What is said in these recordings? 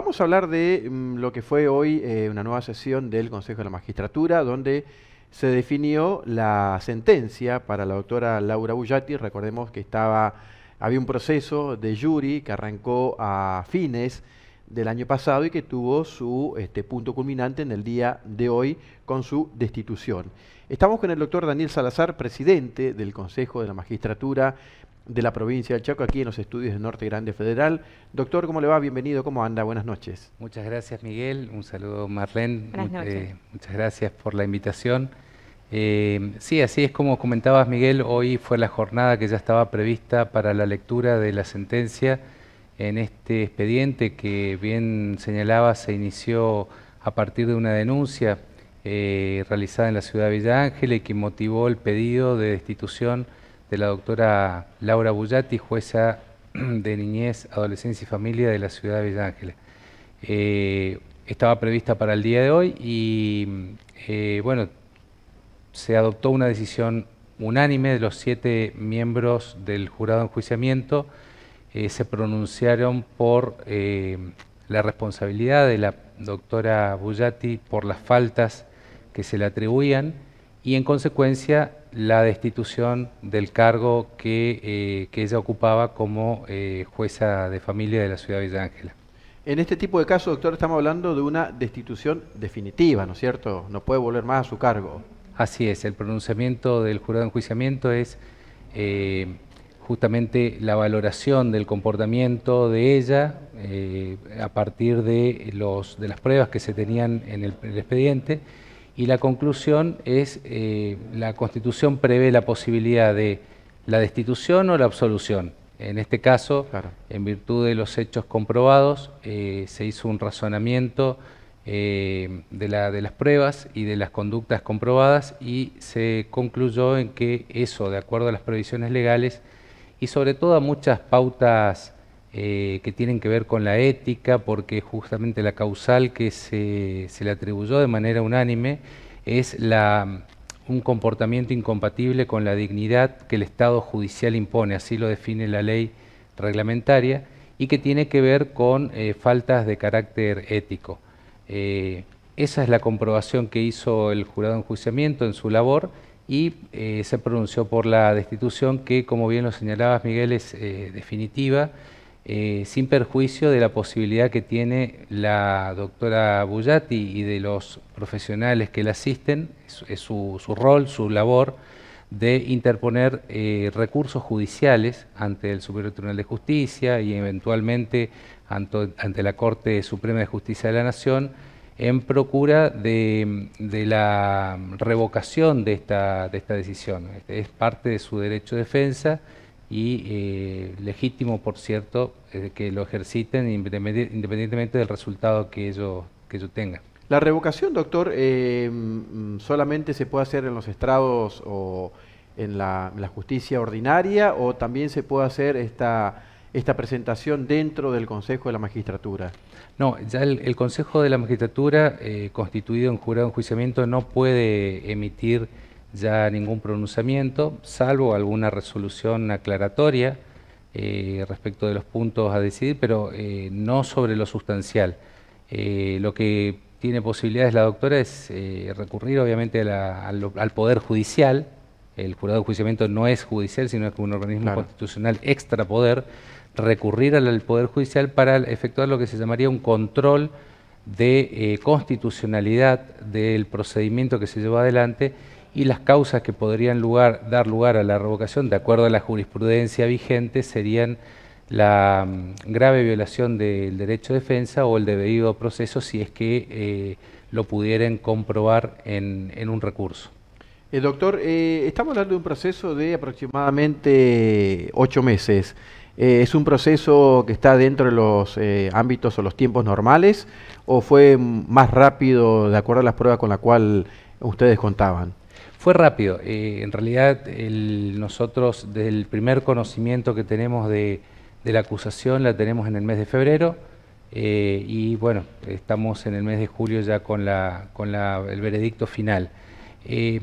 vamos a hablar de mm, lo que fue hoy eh, una nueva sesión del Consejo de la Magistratura, donde se definió la sentencia para la doctora Laura bullatti Recordemos que estaba, había un proceso de jury que arrancó a fines del año pasado y que tuvo su este, punto culminante en el día de hoy con su destitución. Estamos con el doctor Daniel Salazar, presidente del Consejo de la Magistratura de la provincia del Chaco, aquí en los estudios de Norte Grande Federal. Doctor, ¿cómo le va? Bienvenido, ¿cómo anda? Buenas noches. Muchas gracias, Miguel. Un saludo, Marlene. Eh, muchas gracias por la invitación. Eh, sí, así es como comentabas, Miguel, hoy fue la jornada que ya estaba prevista para la lectura de la sentencia en este expediente que bien señalaba se inició a partir de una denuncia eh, realizada en la ciudad de Villa Ángela y que motivó el pedido de destitución de la doctora Laura Bullati, jueza de Niñez, Adolescencia y Familia de la ciudad de Villa eh, estaba prevista para el día de hoy y, mm, eh, bueno, se adoptó una decisión unánime de los siete miembros del jurado en enjuiciamiento. Eh, se pronunciaron por la responsabilidad de la doctora Bullati por las faltas que se le atribuían y en consecuencia la destitución del cargo que, eh, ella ocupaba como eh, jueza de familia de la ciudad de Villa Ángela. En este tipo de casos, doctor, estamos hablando de una destitución definitiva, ¿no es cierto? No puede volver más a su cargo. Así es, el pronunciamiento del jurado de enjuiciamiento es eh, justamente la valoración del comportamiento de ella a partir de, los, de las pruebas que se tenían en el expediente y la conclusión es eh, la Constitución prevé la posibilidad de la destitución o la absolución. En este caso, en virtud de los hechos comprobados, eh, se hizo un razonamiento eh, de, de las pruebas y de las conductas comprobadas y se concluyó en que eso, de acuerdo a las previsiones legales y sobre todo a muchas pautas eh, que tienen que ver con la ética, porque justamente la causal que se, le atribuyó de manera unánime es la, un comportamiento incompatible con la dignidad que el Estado judicial impone, así lo define la ley reglamentaria, y que tiene que ver con eh, faltas de carácter ético. Eh, esa es la comprobación que hizo el jurado en enjuiciamiento en su labor y se pronunció por la destitución que, como bien lo señalabas, Miguel, es definitiva. Eh, sin perjuicio de la posibilidad que tiene la doctora Bullati y de los profesionales que la asisten, es, su, rol, su labor, de interponer eh, recursos judiciales ante el Superior Tribunal de Justicia y eventualmente ante, la Corte Suprema de Justicia de la Nación en procura de, la revocación de esta, decisión. Este, es parte de su derecho de defensa y eh, legítimo, por cierto, eh, que lo ejerciten independientemente del resultado que ellos que tengan. La revocación, doctor, eh, solamente se puede hacer en los estrados o en la, justicia ordinaria o también se puede hacer esta, esta presentación dentro del Consejo de la Magistratura. No, ya el, Consejo de la Magistratura, constituido en jurado de juiciamiento no puede emitir ya ningún pronunciamiento, salvo alguna resolución aclaratoria eh, respecto de los puntos a decidir, pero eh, no sobre lo sustancial. Eh, lo que tiene posibilidades la doctora es recurrir obviamente al, Poder Judicial, el jurado de juiciamiento no es judicial, sino que un organismo constitucional extra poder, recurrir al, al Poder Judicial para efectuar lo que se llamaría un control de constitucionalidad del procedimiento que se llevó adelante y las causas que podrían dar lugar a la revocación, de acuerdo a la jurisprudencia vigente, serían la mm, grave violación del derecho de defensa o el debido proceso si es que eh, lo pudieran comprobar en, un recurso. Eh, doctor, eh, estamos hablando de un proceso de aproximadamente ocho meses. ¿Es un proceso que está dentro de los ámbitos o los tiempos normales o fue más rápido de acuerdo a las pruebas con la cual ustedes contaban? Fue rápido. Eh, en realidad, nosotros nosotros el primer conocimiento que tenemos de, la acusación la tenemos en el mes de febrero eh, y bueno, estamos en el mes de julio ya con, el veredicto final. Eh,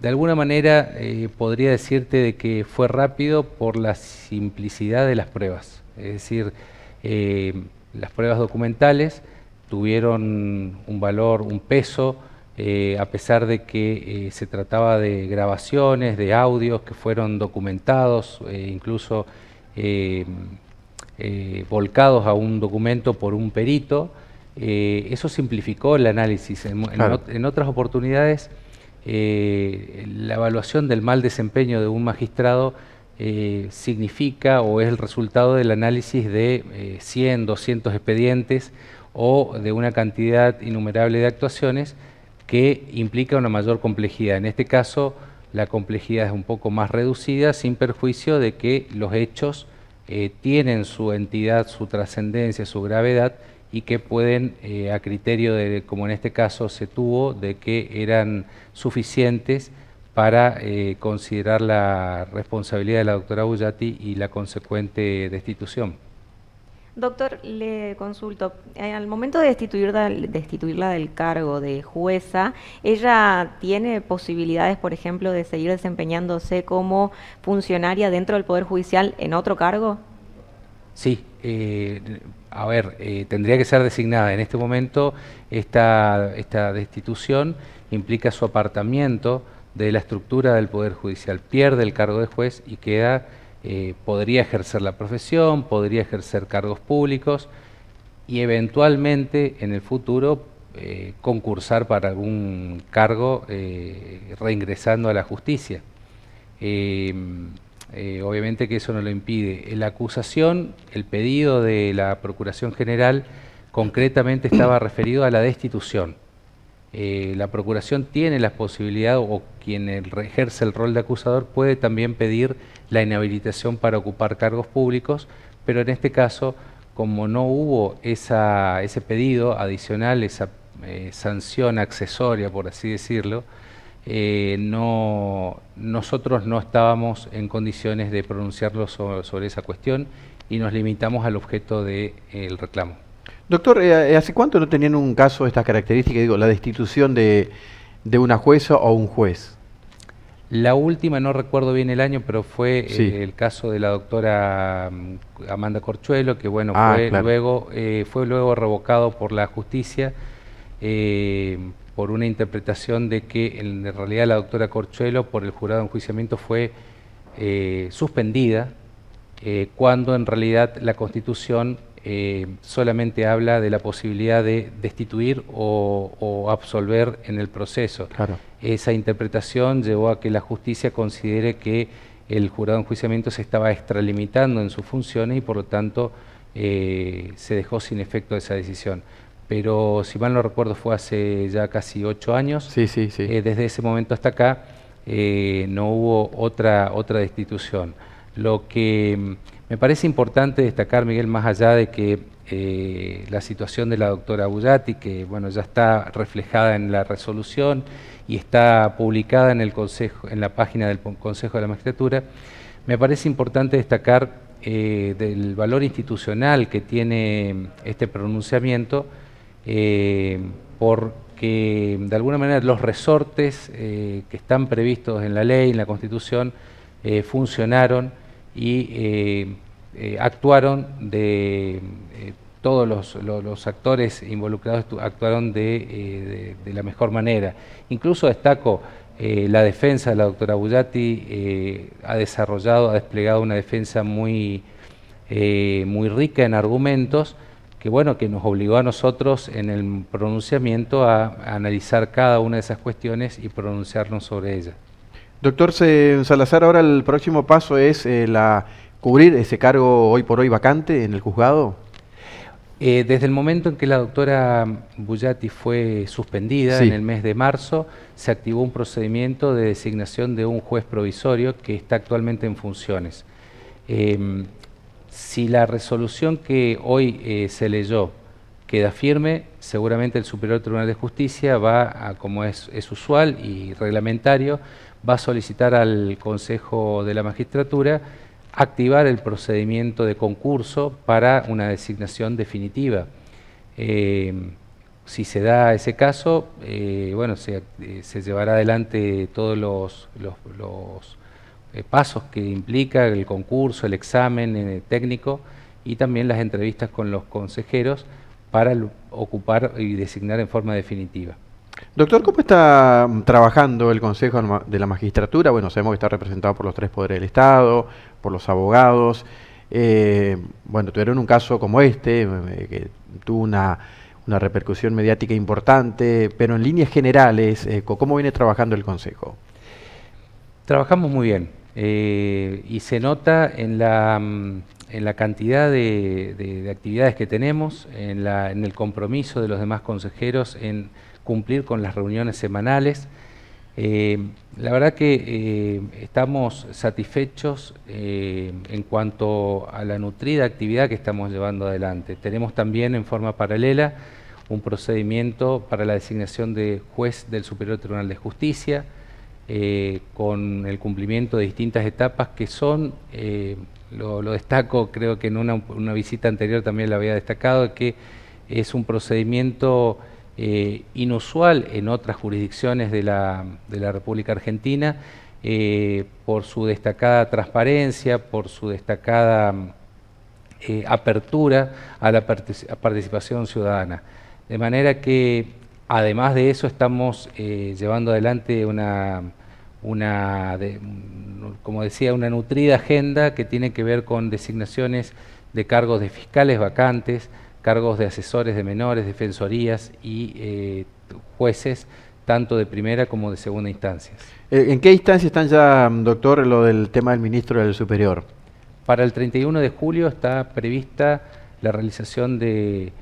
de alguna manera podría decirte de que fue rápido por la simplicidad de las pruebas, es decir, las pruebas documentales tuvieron un valor, un peso, eh, a pesar de que eh, se trataba de grabaciones, de audios que fueron documentados, eh, incluso volcados a un documento por un perito, eso simplificó el análisis. En, en otras oportunidades, la evaluación del mal desempeño de un magistrado significa o es el resultado del análisis de 100, 200 expedientes o de una cantidad innumerable de actuaciones que implica una mayor complejidad. En este caso, la complejidad es un poco más reducida, sin perjuicio de que los hechos eh, tienen su entidad, su trascendencia, su gravedad y que pueden, eh, a criterio de, como en este caso se tuvo, de que eran suficientes para eh, considerar la responsabilidad de la doctora Bullati y la consecuente destitución. Doctor, le consulto, eh, al momento de destituirla, del cargo de jueza, ¿ella tiene posibilidades, por ejemplo, de seguir desempeñándose como funcionaria dentro del Poder Judicial en otro cargo? Sí, eh, a ver, eh, tendría que ser designada. En este momento esta, esta destitución implica su apartamiento de la estructura del Poder Judicial. Pierde el cargo de juez y queda eh, podría ejercer la profesión, podría ejercer cargos públicos y eventualmente en el futuro eh, concursar para algún cargo eh, reingresando a la justicia. Em, obviamente que eso no lo impide. La acusación, el pedido de la Procuración General concretamente estaba referido a la destitución. Eh, la procuración tiene la posibilidad o quien ejerce el rol de acusador puede también pedir la inhabilitación para ocupar cargos públicos, pero en este caso, como no hubo esa, ese pedido adicional, esa eh, sanción accesoria, por así decirlo, eh, nosotros no estábamos en condiciones de pronunciarlo sobre, esa cuestión y nos limitamos al objeto del reclamo. Doctor, eh, eh, ¿hace cuánto no tenían un caso de estas características? Digo, la destitución de, una jueza o un juez. La última, no recuerdo bien el año, pero fue eh, el caso de la doctora mm, Amanda Corchuelo, que bueno, ah, fue, luego, fue luego revocado por la justicia por una interpretación de que en realidad la doctora Corchuelo por el jurado en enjuiciamiento fue suspendida, cuando en realidad la Constitución eh, solamente habla de la posibilidad de destituir o, absolver en el proceso. Claro. Esa interpretación llevó a que la justicia considere que el jurado en juiciamiento se estaba extralimitando en sus funciones y por lo tanto eh, se dejó sin efecto esa decisión. Pero si mal no recuerdo fue hace ya casi ocho años. Sí, sí, sí. Eh, desde ese momento hasta acá no hubo otra, otra destitución. Lo que mm, me parece importante destacar, Miguel, más allá de que eh, la situación de la doctora Bullati, que bueno, ya está reflejada en la resolución y está publicada en, el consejo, en la página del Consejo de la Magistratura, me parece importante destacar eh, del valor institucional que tiene mm, este pronunciamiento, eh, porque mm, de alguna manera los resortes eh, que están previstos en la ley, en la Constitución, funcionaron y eh, eh, actuaron de eh, todos los, actores involucrados actuaron de, la mejor manera. Incluso destaco la defensa de la doctora Bullati ha desarrollado, ha desplegado una defensa muy, muy rica en argumentos que bueno, que nos obligó a nosotros en el pronunciamiento a analizar cada una de esas cuestiones y pronunciarnos sobre ellas. Doctor Salazar, ahora el próximo paso es eh, cubrir ese cargo hoy por hoy vacante en el juzgado. Eh, desde el momento en que la doctora Bullati fue suspendida en el mes de marzo, se activó un procedimiento de designación de un juez provisorio que está actualmente en funciones. Em, si la resolución que hoy eh, se leyó queda firme, seguramente el Superior Tribunal de Justicia va, a, como es, es usual y reglamentario, va a solicitar al Consejo de la Magistratura activar el procedimiento de concurso para una designación definitiva. Eh, si se da ese caso, eh, bueno, eh, se, llevará adelante todos los, pasos que implica el concurso, el examen técnico y también las entrevistas con los consejeros para ocupar y designar en forma definitiva. Doctor, ¿cómo está trabajando el Consejo de la Magistratura? Bueno, sabemos que está representado por los tres poderes del Estado, por los abogados. Eh, bueno, tuvieron un caso como este, eh, que tuvo una, repercusión mediática importante, pero en líneas generales, eh, ¿cómo viene trabajando el Consejo? Trabajamos muy bien y se nota en la mm, en la cantidad de, actividades que tenemos, en, la, el compromiso de los demás consejeros, en cumplir con las reuniones semanales. Eh, la verdad que eh, estamos satisfechos eh, en cuanto a la nutrida actividad que estamos llevando adelante. Tenemos también en forma paralela un procedimiento para la designación de juez del Superior Tribunal de Justicia, con el cumplimiento de distintas etapas que son lo, destaco, creo que en una, visita anterior también lo había destacado, que es un procedimiento eh, inusual en otras jurisdicciones de la, República Argentina eh, por su destacada transparencia, por su destacada eh, apertura a la participación ciudadana. De manera que, además de eso, estamos llevando adelante una una, como decía, una nutrida agenda que tiene que ver con designaciones de cargos de fiscales vacantes, cargos de asesores de menores, defensorías y eh, jueces, tanto de primera como de segunda instancia. Eh, ¿En qué instancia están ya, doctor, lo del tema del ministro del Superior? Para el 31 de julio está prevista la realización de,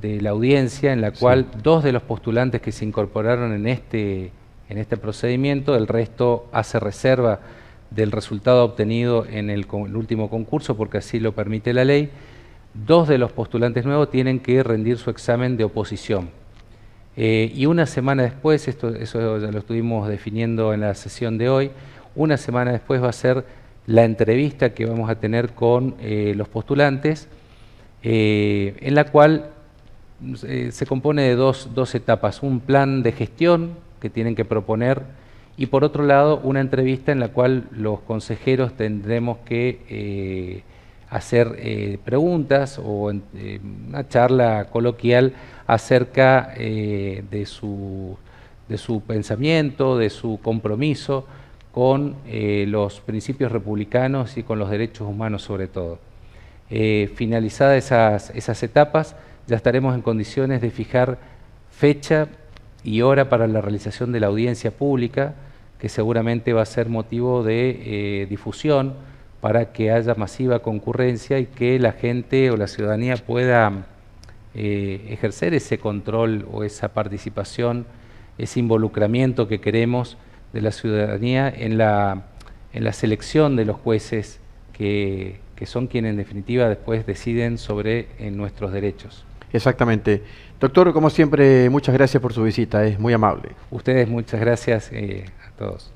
la audiencia en la cual dos de los postulantes que se incorporaron en este en este procedimiento, el resto hace reserva del resultado obtenido en el, último concurso, porque así lo permite la ley, dos de los postulantes nuevos tienen que rendir su examen de oposición. Eh, y una semana después, esto, eso ya lo estuvimos definiendo en la sesión de hoy, una semana después va a ser la entrevista que vamos a tener con eh, los postulantes, eh, en la cual se compone de dos, dos etapas, un plan de gestión que tienen que proponer y por otro lado una entrevista en la cual los consejeros tendremos que eh, hacer eh, preguntas o eh, una charla coloquial acerca de, su, de su pensamiento, de su compromiso con los principios republicanos y con los derechos humanos sobre todo. finalizadas esas, esas etapas, ya estaremos en condiciones de fijar fecha y ahora para la realización de la audiencia pública, que seguramente va a ser motivo de eh, difusión para que haya masiva concurrencia y que la gente o la ciudadanía pueda eh, ejercer ese control o esa participación, ese involucramiento que queremos de la ciudadanía en la, en la selección de los jueces que, son quienes en definitiva después deciden sobre eh, nuestros derechos. Exactamente. Doctor, como siempre, muchas gracias por su visita, es muy amable. Ustedes, muchas gracias eh, a todos.